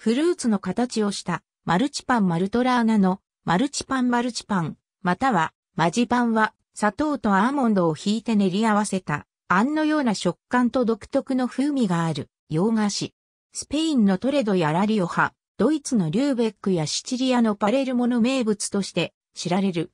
フルーツの形をしたマルチパンマルトラーナのマルチパンマルチパン、またはマジパンは砂糖とアーモンドをひいて練り合わせた、あんのような食感と独特の風味がある洋菓子。スペインのトレドやラリオ派、ドイツのリューベックやシチリアのパレルモの名物として知られる。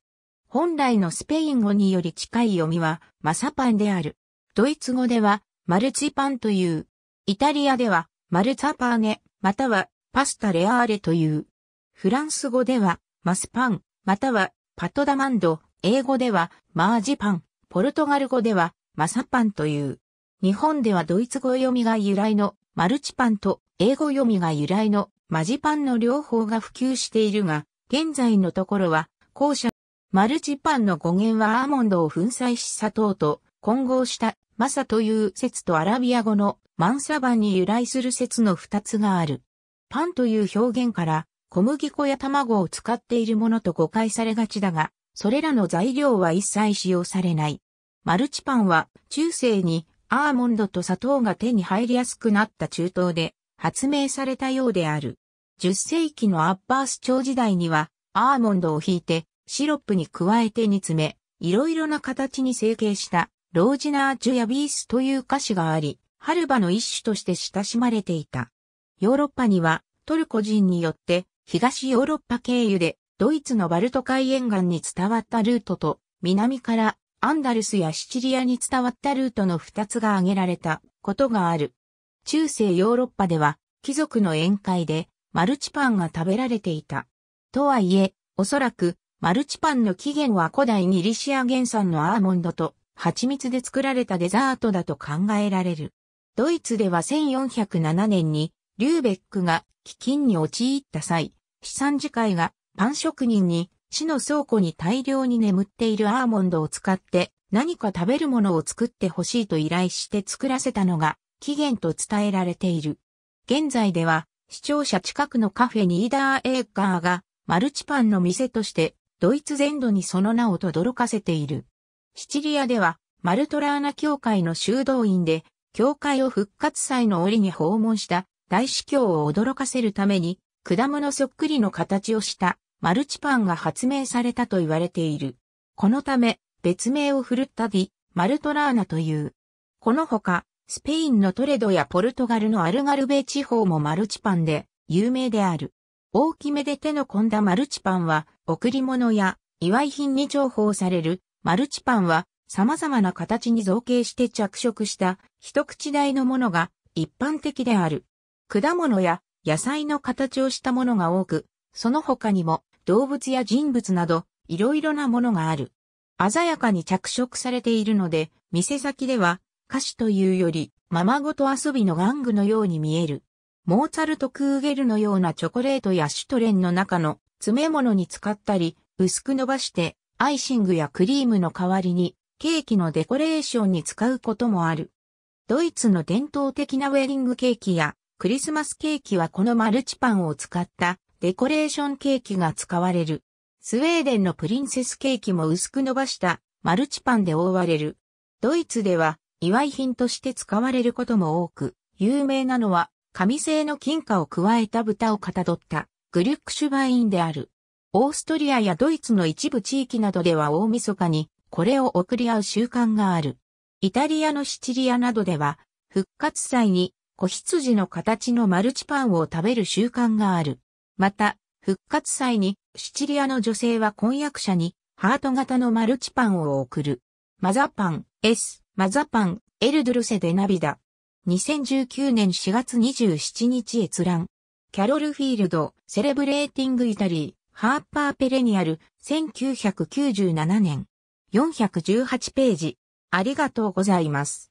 本来のスペイン語により近い読みはマサパンである。ドイツ語ではマルチパンという。イタリアではマルツァパーネ、またはパスタレアーレという。フランス語では、マスパン、または、パトダマンド、英語では、マージパン、ポルトガル語では、マサパンという。日本ではドイツ語読みが由来のマルチパンと英語読みが由来のマジパンの両方が普及しているが、現在のところは、後者、マルチパンの語源はアーモンドを粉砕し砂糖と混合したマサという説とアラビア語のマンサバンに由来する説の二つがある。パンという表現から小麦粉や卵を使っているものと誤解されがちだが、それらの材料は一切使用されない。マルチパンは中世にアーモンドと砂糖が手に入りやすくなった中東で発明されたようである。10世紀のアッバース朝時代にはアーモンドをひいてシロップに加えて煮詰め、いろいろな形に成形したロージナージュやビースという菓子があり、春場の一種として親しまれていた。ヨーロッパにはトルコ人によって東ヨーロッパ経由でドイツのバルト海沿岸に伝わったルートと南からアンダルスやシチリアに伝わったルートの二つが挙げられたことがある。中世ヨーロッパでは貴族の宴会でマルチパンが食べられていた。とはいえ、おそらくマルチパンの起源は古代ギリシア原産のアーモンドと蜂蜜で作られたデザートだと考えられる。ドイツでは1407年にリューベックが飢饉に陥った際、資産次会がパン職人に市の倉庫に大量に眠っているアーモンドを使って何か食べるものを作ってほしいと依頼して作らせたのが起源と伝えられている。現在では視聴者近くのカフェニーダーエーカーがマルチパンの店としてドイツ全土にその名を轟かせている。シチリアではマルトラーナ教会の修道院で教会を復活祭の折に訪問した大司教を驚かせるために、果物そっくりの形をしたマルチパンが発明されたと言われている。このため、別名を振るったディ・マルトラーナという。このほか、スペインのトレドやポルトガルのアルガルベ地方もマルチパンで有名である。大きめで手の込んだマルチパンは、贈り物や祝い品に重宝される。マルチパンは、様々な形に造形して着色した一口大のものが一般的である。果物や野菜の形をしたものが多く、その他にも動物や人物などいろいろなものがある。鮮やかに着色されているので、店先では菓子というより、ままごと遊びの玩具のように見える。モーツァルト・クーゲルのようなチョコレートやシュトレンの中の詰め物に使ったり、薄く伸ばしてアイシングやクリームの代わりにケーキのデコレーションに使うこともある。ドイツの伝統的なウェディングケーキやクリスマスケーキはこのマルチパンを使ったデコレーションケーキが使われる。スウェーデンのプリンセスケーキも薄く伸ばしたマルチパンで覆われる。ドイツでは祝い品として使われることも多く、有名なのは紙製の金貨を加えた豚をかたどったグリュックシュバインである。オーストリアやドイツの一部地域などでは大晦日にこれを贈り合う習慣がある。イタリアのシチリアなどでは復活祭に子羊の形のマルチパンを食べる習慣がある。また、復活祭に、シチリアの女性は婚約者に、ハート型のマルチパンを贈る。マザパン、S、マザパン、エルドルセデナビダ。2019年4月27日閲覧。キャロルフィールド、セレブレーティングイタリー、ハーパーペレニアル、1997年。418ページ。ありがとうございます。